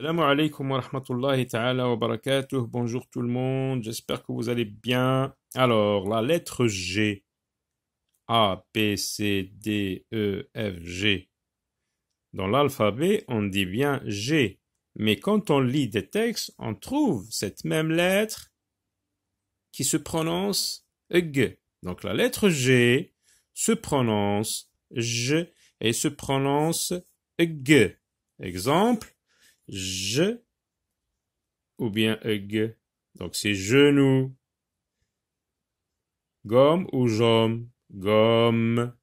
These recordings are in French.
Salam alaikum wa rahmatullahi ta'ala wa barakatuh. Bonjour tout le monde, j'espère que vous allez bien. Alors, la lettre G. A, B, C, D, E, F, G. Dans l'alphabet, on dit bien G. Mais quand on lit des textes, on trouve cette même lettre qui se prononce G. Donc la lettre G se prononce J et se prononce G. Exemple, je ou bien eg. Donc c'est genou. Gomme ou jomme, gomme.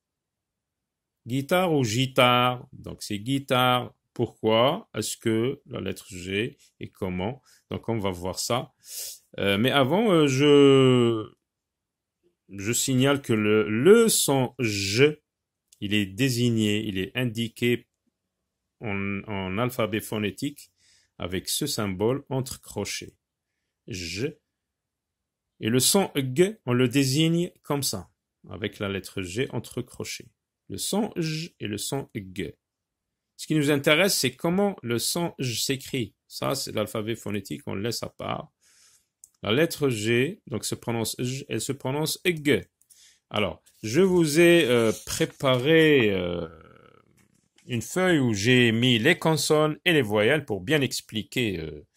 Guitare ou guitare, donc c'est guitare. Pourquoi est-ce que la lettre G et comment Donc on va voir ça. Euh, mais avant, euh, je je signale que le, le son G, il est désigné, il est indiqué en, alphabet phonétique avec ce symbole entre crochets. J. Et le son G, on le désigne comme ça, avec la lettre G entre crochets. Le son J et le son G. Ce qui nous intéresse, c'est comment le son J s'écrit. Ça, c'est l'alphabet phonétique, on le laisse à part. La lettre G, donc se prononce J, elle se prononce G. Alors, je vous ai euh, préparé... Euh, une feuille où j'ai mis les consonnes et les voyelles pour bien expliquer euh,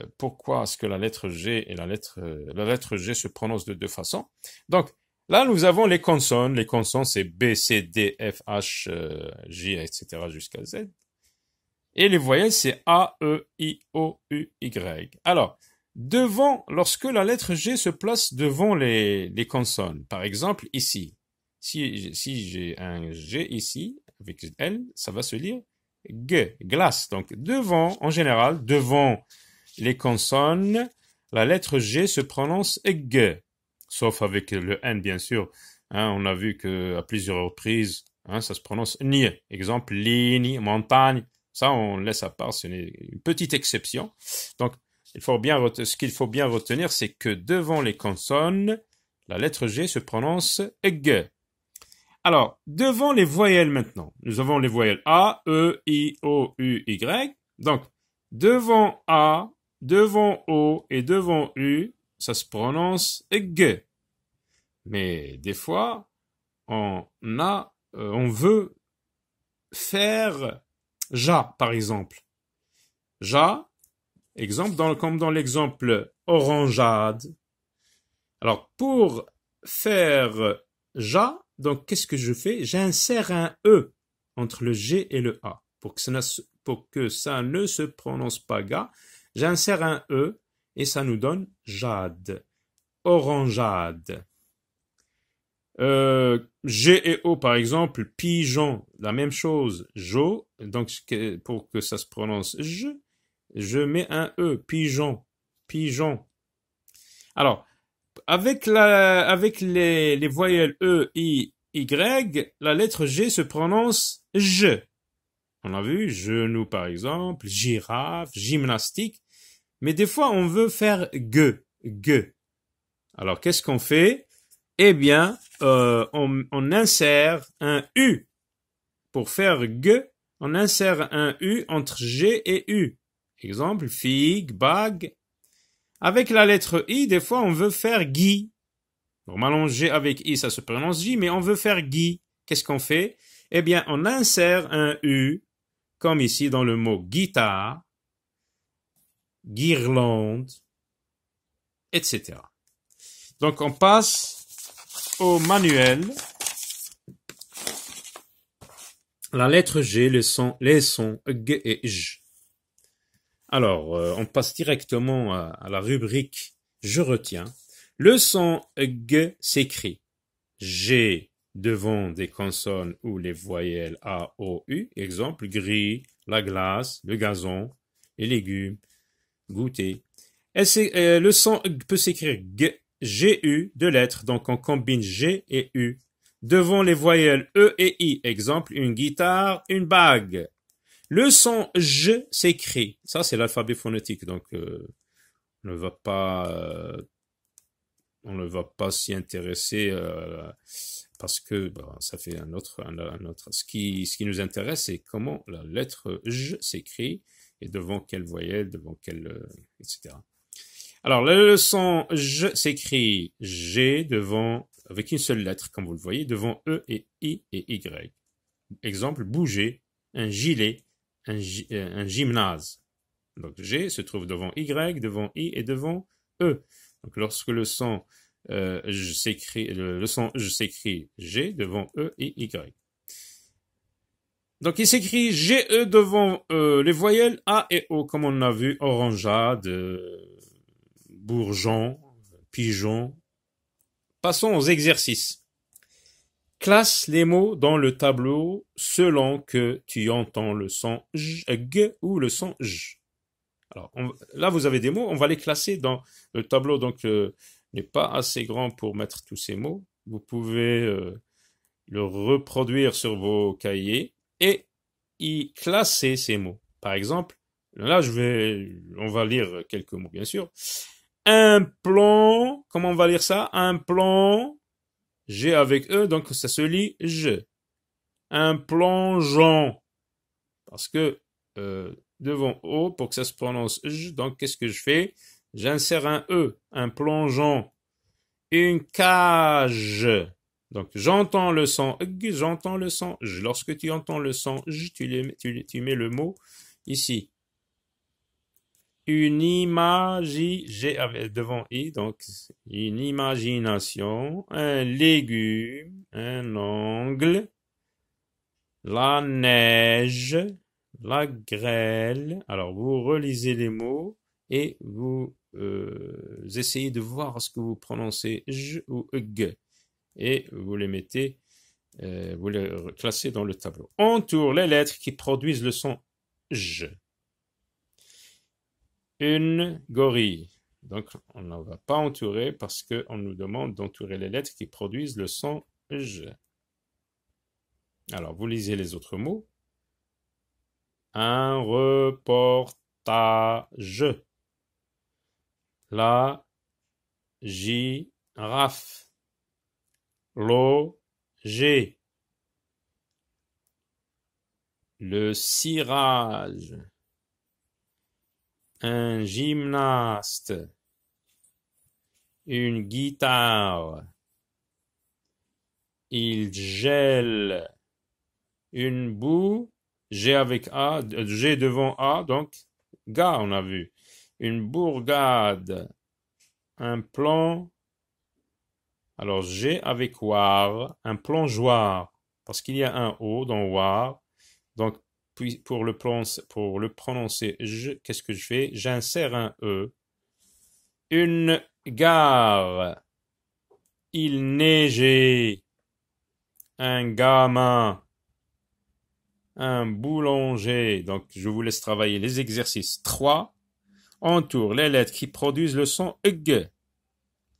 euh, pourquoi est-ce que la lettre G et la lettre, euh, la lettre G se prononcent de deux façons. Donc, là, nous avons les consonnes. Les consonnes, c'est B, C, D, F, H, J, etc. jusqu'à Z. Et les voyelles, c'est A, E, I, O, U, Y. Alors, devant, lorsque la lettre G se place devant les, les consonnes, par exemple ici, si, si j'ai un G ici, avec L, ça va se lire G, glace. Donc devant, en général, devant les consonnes, la lettre G se prononce G, sauf avec le N bien sûr. Hein, on a vu que à plusieurs reprises, hein, ça se prononce ni. Exemple, ligne, montagne. Ça, on laisse à part, c'est une petite exception. Donc, il faut bien ce qu'il faut bien retenir, c'est que devant les consonnes, la lettre G se prononce G. Alors, devant les voyelles maintenant, nous avons les voyelles A, E, I, O, U, Y. Donc, devant A, devant O et devant U, ça se prononce G. Mais des fois, on a, euh, on veut faire Ja, par exemple. Ja, exemple, dans, comme dans l'exemple orangeade. Alors, pour faire Ja, donc, qu'est-ce que je fais J'insère un E entre le G et le A pour que ça ne, se prononce pas ga. J'insère un E et ça nous donne jade, orangeade. Euh, G et O, par exemple, pigeon, la même chose, jo, donc pour que ça se prononce je, je mets un E, pigeon, pigeon. Alors, avec, la, avec les, les voyelles E, I, Y, la lettre G se prononce JE. On a vu genou par exemple, girafe, gymnastique. Mais des fois, on veut faire G, gue Alors, qu'est-ce qu'on fait Eh bien, euh, on, insère un U. Pour faire G, on insère un U entre G et U. Exemple, FIG, bague, avec la lettre I, des fois, on veut faire Guy. Normalement, G avec I, ça se prononce J, mais on veut faire Guy. Qu'est-ce qu'on fait Eh bien, on insère un U, comme ici dans le mot guitare, guirlande, etc. Donc, on passe au manuel. La lettre G, les sons G et J. Alors, euh, on passe directement à, la rubrique Je retiens. Le son G s'écrit G devant des consonnes ou les voyelles A, O, U. Exemple, gris, la glace, le gazon, les légumes, goûter. Euh, le son peut s'écrire G, G, U, deux lettres. Donc, on combine G et U. Devant les voyelles E et I. Exemple, une guitare, une bague. Le son je s'écrit. Ça, c'est l'alphabet phonétique. Donc, euh, on ne va pas, euh, on ne va pas s'y intéresser euh, parce que bah, ça fait un autre, un, autre. Ce qui, ce qui nous intéresse, c'est comment la lettre je s'écrit et devant quelle voyelle, devant quelle, etc. Alors, le son je s'écrit G devant, avec une seule lettre, comme vous le voyez, devant E et I et Y. Exemple, bouger, un gilet, euh, un, gymnase. Donc G se trouve devant Y, devant I et devant E. Donc lorsque le son euh, je s'écrit le, son e, je s'écrit G devant E et Y. Donc il s'écrit GE devant E. les voyelles A et O, comme on a vu, orangeade, bourgeon, pigeon. Passons aux exercices. Classe les mots dans le tableau selon que tu entends le son g ou le son j. Alors là, vous avez des mots, on va les classer dans le tableau, donc euh, n'est pas assez grand pour mettre tous ces mots. Vous pouvez euh, le reproduire sur vos cahiers et y classer ces mots. Par exemple, là, je vais, on va lire quelques mots, bien sûr. Un plan, comment on va lire ça Un plan j'ai avec E, donc ça se lit je. Un plongeon. Parce que euh, devant O, pour que ça se prononce J, donc qu'est-ce que je fais J'insère un E, un plongeon. Une cage. Donc j'entends le son j'entends le son j. Lorsque tu entends le son j, tu mets le mot ici une image devant I, donc une imagination, un légume, un angle la neige, la grêle. Alors vous relisez les mots et vous euh, essayez de voir ce que vous prononcez j ou g et vous les mettez, euh, vous les classez dans le tableau. Entoure les lettres qui produisent le son j une gorille. Donc, on n'en va pas entourer parce qu'on nous demande d'entourer les lettres qui produisent le son J. Alors, vous lisez les autres mots. Un reportage. La girafe. Loger. Le cirage un gymnaste, une guitare, il gèle, une boue, j'ai avec A, G devant A, donc gars on a vu, une bourgade, un plan, alors G avec war, un plongeoir, parce qu'il y a un O dans war, donc pour le, prononcer, pour le je, qu'est-ce que je fais J'insère un E. Une gare. Il neigeait. Un gamin. Un boulanger. Donc je vous laisse travailler les exercices 3. Entoure les lettres qui produisent le son EG.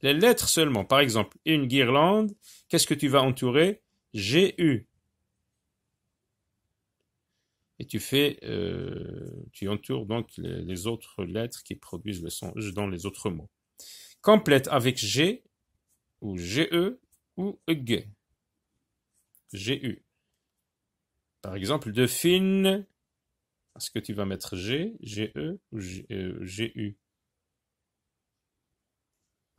Les lettres seulement. Par exemple, une guirlande. Qu'est-ce que tu vas entourer G-U et tu fais, euh, tu entoures donc les, autres lettres qui produisent le son euh, dans les autres mots. Complète avec G ou GE ou e g GU. Par exemple, de fine, est-ce que tu vas mettre G, GE ou euh, G, u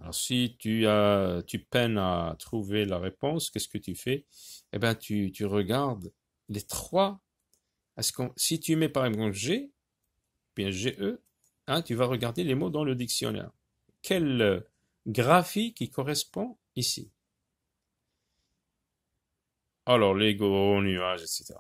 alors si tu, as, tu peines à trouver la réponse, qu'est-ce que tu fais Eh bien, tu, tu regardes les trois parce que si tu mets par exemple G, bien GE, hein, tu vas regarder les mots dans le dictionnaire. Quelle euh, graphie qui correspond ici Alors, Lego, nuages, etc.